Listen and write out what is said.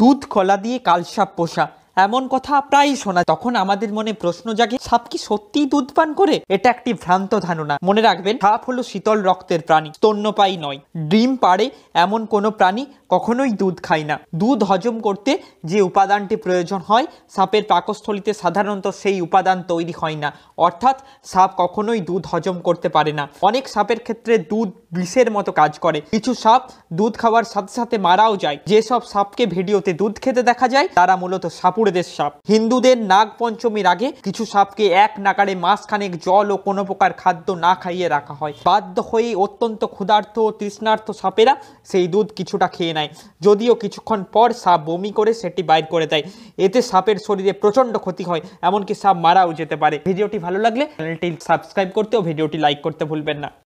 দুধ কলা দিয়ে কালসাপ পোষা এমন কথা প্রায়ই শোনা তখন আমাদের মনে প্রশ্ন জাগে সাপ কি সত্যিই দুধ পান করে এটা একটি ভ্রান্ত ধারণা মনে রাখবেন সাপ হলো শীতল রক্তের প্রাণী স্তন্যপাই নয় ডিম পাড়ে এমন কোনো প্রাণী কখনোই দুধ খায় না দুধ হজম করতে যে উপাদানটি প্রয়োজন হয় সাপের পাকস্থলিতে সাধারণত সেই উপাদান তৈরি হয় না অর্থাৎ সাপ কখনোই দুধ হজম করতে পারে না অনেক সাপের ক্ষেত্রে দুধ বিষের মতো কাজ করে কিছু সাপ দুধ খাওয়ার সাথে সাথে মারাও যায় যেসব সাপকে ভিডিওতে দুধ খেতে দেখা যায় তারা মূলত সাপুড়েদের সাপ হিন্দুদের নাগ পঞ্চমীর আগে কিছু সাপকে এক নাগারে মাসখানেক জল ও কোনো প্রকার খাদ্য না খাইয়ে রাখা হয় বাধ্য হয়ে অত্যন্ত ক্ষুধার্ত ও তৃষ্ণার্থ সাপেরা সেই দুধ কিছুটা খেয়ে নেয় যদিও কিছুক্ষণ পর সাপ বমি করে সেটি বাইর করে দেয় এতে সাপের শরীরে প্রচণ্ড ক্ষতি হয় এমনকি সাপ মারাও যেতে পারে ভিডিওটি ভালো লাগলে চ্যানেলটি সাবস্ক্রাইব করতে ও ভিডিওটি লাইক করতে ভুলবেন না